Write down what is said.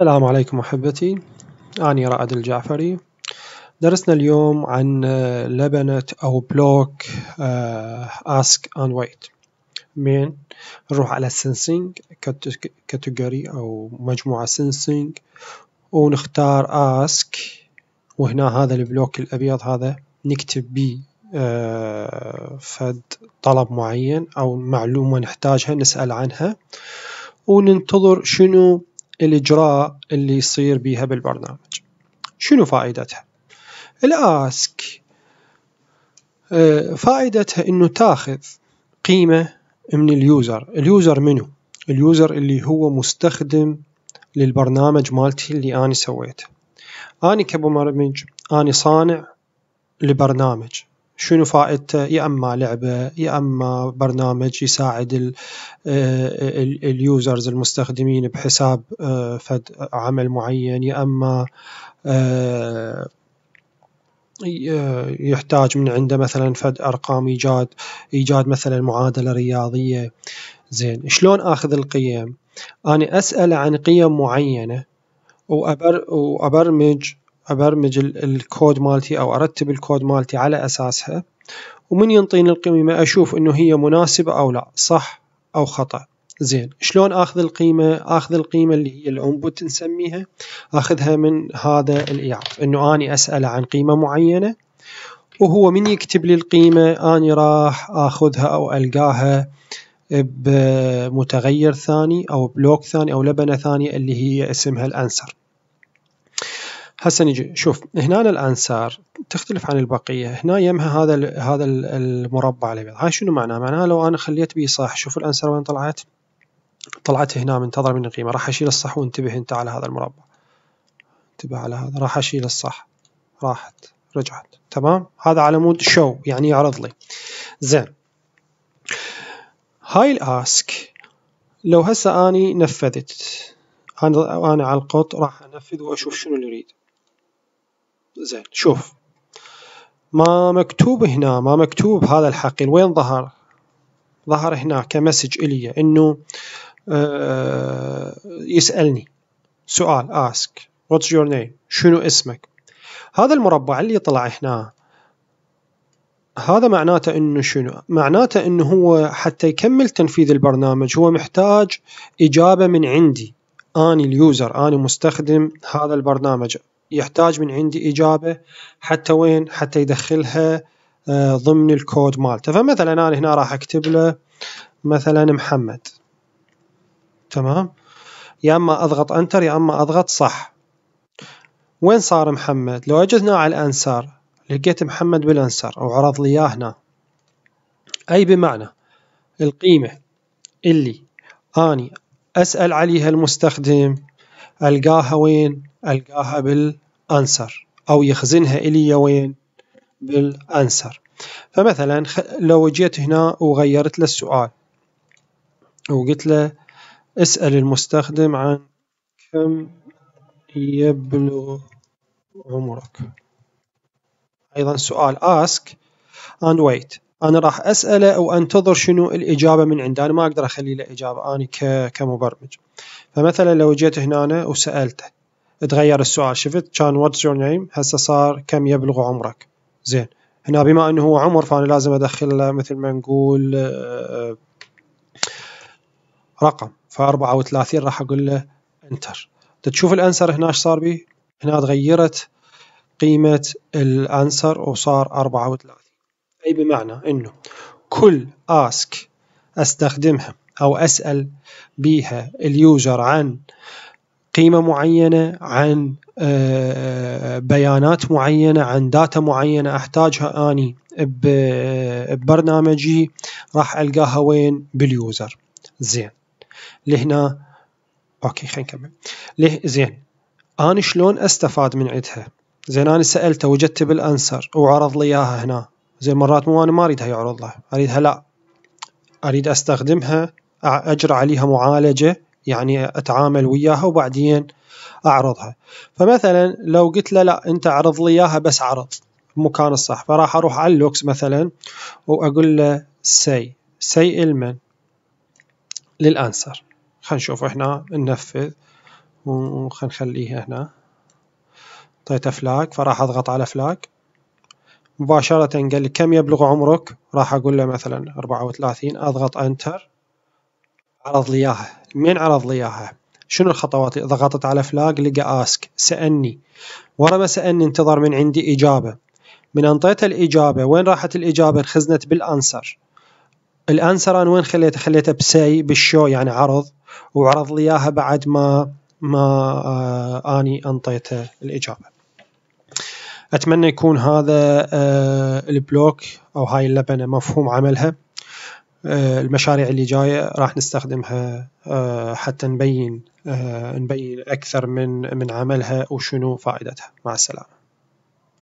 السلام عليكم أحبتي أنا رائد الجعفري درسنا اليوم عن لبنة أو بلوك آه، ask and wait من نروح على sensing كاتيجوري أو مجموعة sensing ونختار ask وهنا هذا البلوك الأبيض هذا نكتب بيه آه، فد طلب معين أو معلومة نحتاجها نسأل عنها وننتظر شنو الإجراء اللي يصير بها بالبرنامج شنو فائدتها؟ الآسك آه، فائدتها أنه تاخذ قيمة من اليوزر اليوزر منو؟ اليوزر اللي هو مستخدم للبرنامج مالتي اللي أنا سويته أنا كمبرمج أنا صانع لبرنامج شنو فائدته يا اما لعبه يا اما برنامج يساعد آه، اليوزرز المستخدمين بحساب آه، فد عمل معين يا اما آه، يحتاج من عنده مثلا فد ارقام ايجاد ايجاد مثلا معادله رياضيه زين شلون اخذ القيم انا اسال عن قيم معينه وأبر وابرمج ابرمج الكود مالتي او ارتب الكود مالتي على اساسها ومن ينطيني القيمه اشوف انه هي مناسبه او لا صح او خطا زين شلون اخذ القيمه اخذ القيمه اللي هي الانبوت نسميها اخذها من هذا الايعاف انه اني اساله عن قيمه معينه وهو من يكتب لي القيمه اني راح اخذها او القاها بمتغير ثاني او بلوك ثاني او لبنه ثانيه اللي هي اسمها الانسر هسه نجي شوف هنا الان صار تختلف عن البقيه هنا يمها هذا الـ هذا الـ المربع الابيض هاي شنو معناه معناها لو انا خليت بيه صح شوف الانسار وين طلعت طلعت هنا منتظره من القيمه راح اشيل الصح وانتبه انت على هذا المربع انتبه على هذا راح اشيل الصح راحت رجعت تمام هذا على مود شو يعني يعرض لي زين هاي الاسك لو هسه اني نفذت انا على القط راح انفذ واشوف شنو اللي يريد زين شوف ما مكتوب هنا ما مكتوب هذا الحقل وين ظهر ظهر هنا كمسج إلي إنه آه، يسألني سؤال ask what's your name شنو اسمك هذا المربع اللي طلع هنا هذا معناته انه شنو؟ معناته انه هو حتى يكمل تنفيذ البرنامج هو محتاج اجابه من عندي اني اليوزر اني مستخدم هذا البرنامج يحتاج من عندي اجابه حتى وين حتى يدخلها آه، ضمن الكود مالته فمثلا انا هنا راح اكتب له مثلا محمد تمام يا اما اضغط انتر يا اما اضغط صح وين صار محمد لو اجي على الانسار لقيت محمد بالانسار وعرض لي اياه هنا اي بمعنى القيمه اللي اني اسال عليها المستخدم ألقاها وين ألقاها بالأنسر أو يخزنها إلي وين بالأنسر فمثلا لو جيت هنا وغيرت له السؤال وقلت له اسأل المستخدم عن كم يبلغ عمرك أيضا سؤال ask and wait انا راح اساله او انتظر شنو الاجابه من عنده انا ما اقدر اخلي له اجابه انا كمبرمج فمثلا لو جيت هنا وسالته تغير السؤال شفت كان واتس يور نيم هسه صار كم يبلغ عمرك زين هنا بما انه هو عمر فانا لازم ادخل له مثل ما نقول آه، آه، رقم ف 34 راح اقول له انتر تشوف الانسر هنا ايش صار بيه هنا تغيرت قيمه الانسر وصار 34 أي بمعنى أنه كل ask أستخدمها أو أسأل بيها اليوجر عن قيمة معينة عن آه، بيانات معينة عن داتا معينة أحتاجها أني ببرنامجي راح ألقاها وين باليوزر زين لهنا أوكي خلينا نكمل له زين أنا شلون أستفاد من عدها زين أنا سألته وجدت بالأنسر وعرض لي إياها هنا زي مرات مو أنا ما أريدها يعرض له أريدها لا أريد أستخدمها أجرى عليها معالجة يعني أتعامل وياها وبعدين أعرضها فمثلا لو قلت له لا أنت أعرض لي إياها بس عرض المكان الصح فراح أروح على اللوكس مثلا وأقول له سي سي المن للأنسر خلينا نشوف إحنا ننفذ وخلينا نخليها هنا اعطيته فلاك فراح اضغط على فلاك مباشرة قال لي كم يبلغ عمرك راح أقول له مثلا 34 أضغط أنتر عرض لي إياها من عرض لي إياها شنو الخطوات ضغطت على فلاج لقى اسك سألني ورا ما سألني انتظر من عندي إجابة من انطيته الإجابة وين راحت الإجابة انخزنت بالأنسر الأنسر أنا وين خليته خليته بسي بالشو يعني عرض وعرض لي إياها بعد ما ما آه اني انطيته الإجابة اتمنى يكون هذا آه، البلوك او هاي اللبنه مفهوم عملها آه، المشاريع اللي جايه راح نستخدمها آه، حتى نبين نبين اكثر من من عملها وشنو فائدتها مع السلامه